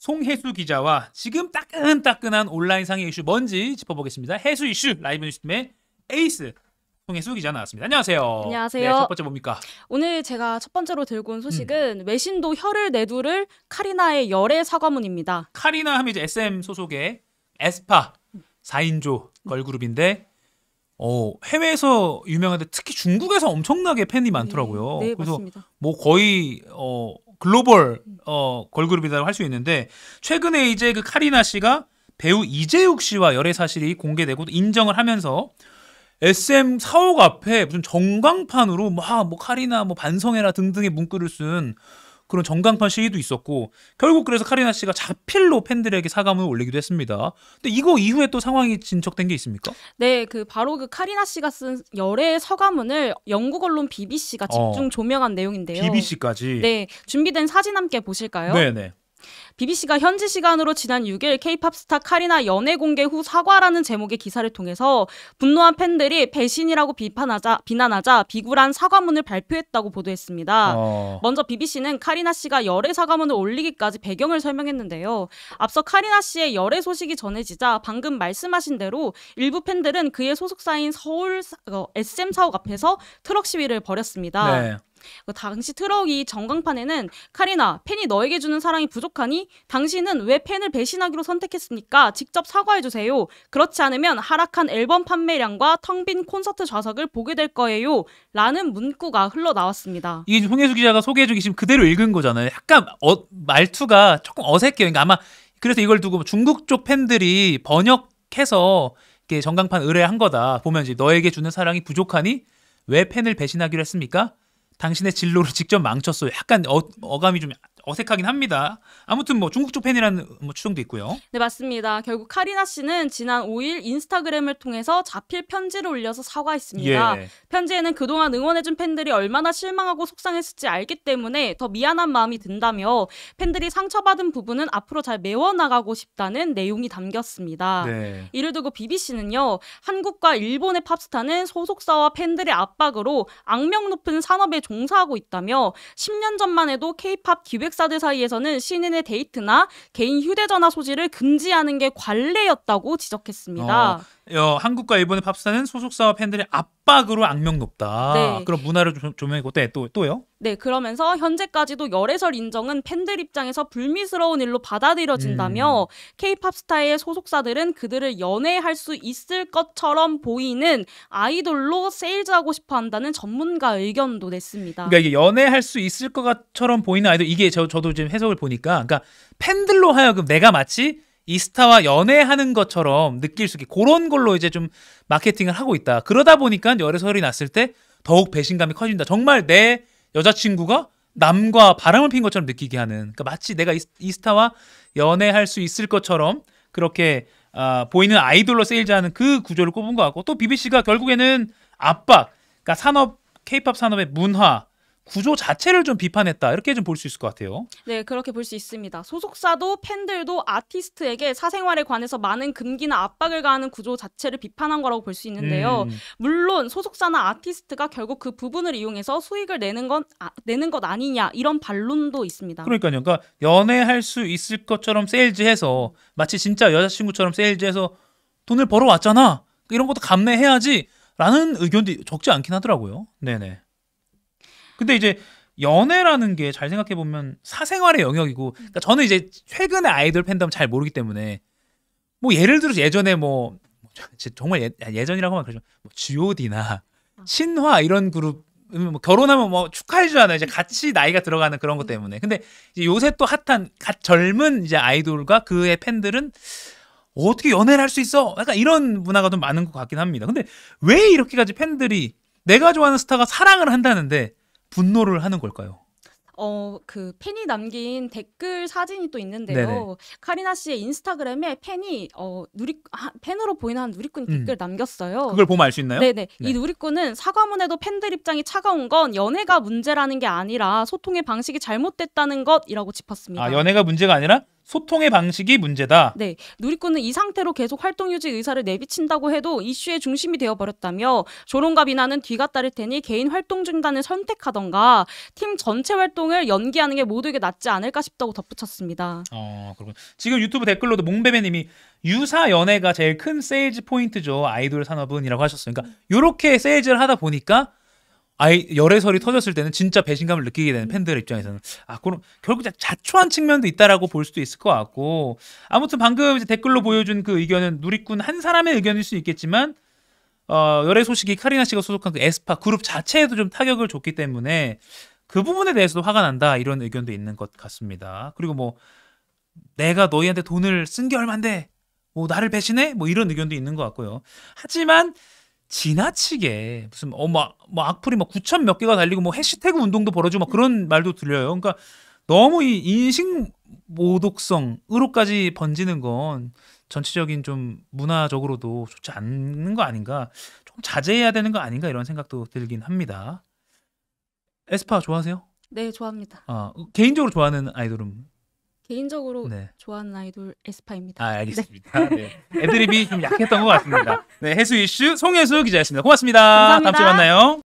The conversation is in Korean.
송혜수 기자와 지금 따끈따끈한 온라인 상의 이슈 뭔지 짚어보겠습니다. 해수 이슈 라이브 뉴스팀의 에이스 송혜수 기자 나왔습니다. 안녕하세요. 안녕하세요. 네, 첫 번째 뭡니까? 오늘 제가 첫 번째로 들고 온 소식은 음. 외신도 혀를 내두를 카리나의 열애 사과문입니다. 카리나 하면 이제 SM 소속의 에스파 4인조 걸그룹인데 어, 해외에서 유명한데 특히 중국에서 엄청나게 팬이 많더라고요. 네, 네, 그래서 맞습니다. 뭐 거의 어, 글로벌 어 걸그룹이라고 할 수 있는데 최근에 이제 그 카리나 씨가 배우 이재욱 씨와 열애 사실이 공개되고 인정을 하면서 SM 사옥 앞에 무슨 전광판으로 막 뭐 카리나 뭐 반성해라 등등의 문구를 쓴 그런 정강판 시위도 있었고 결국 그래서 카리나 씨가 자필로 팬들에게 사과문을 올리기도 했습니다. 근데 이거 이후에 또 상황이 진척된 게 있습니까? 네, 그 바로 그 카리나 씨가 쓴 열애 서가문을 영국 언론 BBC가 어. 집중 어, 조명한 내용인데요. BBC까지. 네, 준비된 사진 함께 보실까요? 네, 네. BBC가 현지 시간으로 지난 6일 케이팝 스타 카리나 연애 공개 후 사과라는 제목의 기사를 통해서 분노한 팬들이 배신이라고 비판하자 비난하자 비굴한 사과문을 발표했다고 보도했습니다. 어. 먼저 BBC는 카리나 씨가 열애 사과문을 올리기까지 배경을 설명했는데요. 앞서 카리나 씨의 열애 소식이 전해지자 방금 말씀하신 대로 일부 팬들은 그의 소속사인 서울 어, SM 사옥 앞에서 트럭 시위를 벌였습니다. 네. 그 당시 트럭이 전광판에는 카리나, 팬이 너에게 주는 사랑이 부족하니 당신은 왜 팬을 배신하기로 선택했습니까? 직접 사과해주세요. 그렇지 않으면 하락한 앨범 판매량과 텅 빈 콘서트 좌석을 보게 될 거예요. 라는 문구가 흘러나왔습니다. 이게 홍혜수 기자가 소개해주기 지금 그대로 읽은 거잖아요. 약간 어, 말투가 조금 어색해요. 그러니까 아마 그래서 이걸 두고 중국 쪽 팬들이 번역해서 이게 전광판 의뢰한 거다. 보면 이제 너에게 주는 사랑이 부족하니 왜 팬을 배신하기로 했습니까? 당신의 진로를 직접 망쳤어요. 약간 어, 감이좀 어색하긴 합니다. 아무튼 뭐 중국 쪽 팬이라는 뭐 추정도 있고요. 네, 맞습니다. 결국 카리나 씨는 지난 5일 인스타그램을 통해서 자필 편지를 올려서 사과했습니다. 예. 편지에는 그동안 응원해준 팬들이 얼마나 실망하고 속상했을지 알기 때문에 더 미안한 마음이 든다며 팬들이 상처받은 부분은 앞으로 잘 메워나가고 싶다는 내용이 담겼습니다. 네. 이를 두고 BBC는요, 한국과 일본의 팝스타는 소속사와 팬들의 압박으로 악명 높은 산업에 종사하고 있다며 10년 전만 해도 K-팝 기획사 기숙사들 사이에서는 시인의 데이트나 개인 휴대전화 소지를 금지하는 게 관례였다고 지적했습니다. 어, 어, 한국과 일본의 팝스타는 소속사와 팬들의 압박으로 악명 높다. 네. 그런 문화를 조명했고 어, 네, 또 또요? 네, 그러면서 현재까지도 열애설 인정은 팬들 입장에서 불미스러운 일로 받아들여진다며 케이팝 음. 스타의 소속사들은 그들을 연애할 수 있을 것처럼 보이는 아이돌로 세일즈하고 싶어 한다는 전문가 의견도 냈습니다. 그러니까 이게 연애할 수 있을 것처럼 보이는 아이돌 이게 저, 저도 지금 해석을 보니까 그러니까 팬들로 하여금 내가 마치 이 스타와 연애하는 것처럼 느낄 수 있게 그런 걸로 이제 좀 마케팅을 하고 있다. 그러다 보니까 열애설이 났을 때 더욱 배신감이 커진다. 정말 내 여자친구가 남과 바람을 핀 것처럼 느끼게 하는 그러니까 마치 내가 이 스타와 연애할 수 있을 것처럼 그렇게 어, 보이는 아이돌로 세일즈하는 그 구조를 꼽은 것 같고 또 BBC가 결국에는 압박 그러니까 산업 케이팝 산업의 문화 구조 자체를 좀 비판했다 이렇게 좀 볼 수 있을 것 같아요. 네, 그렇게 볼 수 있습니다. 소속사도 팬들도 아티스트에게 사생활에 관해서 많은 금기나 압박을 가하는 구조 자체를 비판한 거라고 볼 수 있는데요. 음. 물론 소속사나 아티스트가 결국 그 부분을 이용해서 수익을 내는 건 아, 내는 것 아니냐 이런 반론도 있습니다. 그러니까요. 그러니까 연애할 수 있을 것처럼 세일즈해서 마치 진짜 여자친구처럼 세일즈해서 돈을 벌어 왔잖아. 이런 것도 감내해야지라는 의견도 적지 않긴 하더라고요. 네네. 근데 이제 연애라는 게 잘 생각해 보면 사생활의 영역이고 그러니까 저는 이제 최근에 아이돌 팬덤 잘 모르기 때문에 뭐 예를 들어서 예전에 뭐, 뭐 정말 예, 전이라고만 그러죠 뭐 G.O.D나 어. 신화 이런 그룹 뭐 결혼하면 뭐 축하해 주잖아요 이제 같이 나이가 들어가는 그런 것 음. 때문에 근데 요새 또 핫한 갓 젊은 이제 아이돌과 그의 팬들은 어떻게 연애를 할 수 있어 약간 이런 문화가 좀 많은 것 같긴 합니다 근데 왜 이렇게까지 팬들이 내가 좋아하는 스타가 사랑을 한다는데 분노를 하는 걸까요? 어, 그 팬이 남긴 댓글 사진이 또 있는데요. 네네. 카리나 씨의 인스타그램에 팬이 어, 누리 팬으로 보이는 한누리꾼 음. 댓글 남겼어요. 그걸 보면 알 수 있나요? 네네. 네. 이 누리꾼은 사과문에도 팬들 입장이 차가운 건 연애가 문제라는 게 아니라 소통의 방식이 잘못됐다는 것이라고 짚었습니다. 아, 연애가 문제가 아니라 소통의 방식이 문제다. 네, 누리꾼은 이 상태로 계속 활동 유지 의사를 내비친다고 해도 이슈의 중심이 되어버렸다며 조롱과 비난은 뒤가 따를 테니 개인 활동 중단을 선택하던가 팀 전체 활동을 연기하는 게 모두에게 낫지 않을까 싶다고 덧붙였습니다. 어, 그렇군. 지금 유튜브 댓글로도 몽베베님이 유사 연애가 제일 큰 세일즈 포인트죠 아이돌 산업은이라고 하셨어요. 그러니까 이렇게 세일즈를 하다 보니까 아이 열애설이 터졌을 때는 진짜 배신감을 느끼게 되는 음. 팬들 입장에서는 아 그럼 결국 자초한 측면도 있다라고 볼 수도 있을 것 같고 아무튼 방금 이제 댓글로 보여준 그 의견은 누리꾼 한 사람의 의견일 수 있겠지만 어 열애 소식이 카리나 씨가 소속한 그 에스파 그룹 자체에도 좀 타격을 줬기 때문에 그 부분에 대해서도 화가 난다 이런 의견도 있는 것 같습니다. 그리고 뭐 내가 너희한테 돈을 쓴 게 얼만데 뭐 나를 배신해 뭐 이런 의견도 있는 것 같고요. 하지만 지나치게 무슨 어막 뭐 악플이 막 9천 몇 개가 달리고 뭐 해시태그 운동도 벌어지고 막 그런 말도 들려요. 그러니까 너무 이 인식 모독성으로까지 번지는 건 전체적인 좀 문화적으로도 좋지 않는 거 아닌가? 조금 자제해야 되는 거 아닌가 이런 생각도 들긴 합니다. 에스파 좋아하세요? 네, 좋아합니다. 아, 어, 개인적으로 좋아하는 아이돌은 개인적으로 네. 좋아하는 아이돌 에스파입니다. 아 네. 알겠습니다. 네. 애드립이 좀 약했던 것 같습니다. 네 해수 이슈 송혜수 기자였습니다. 고맙습니다. 감사합니다. 다음 주에 만나요.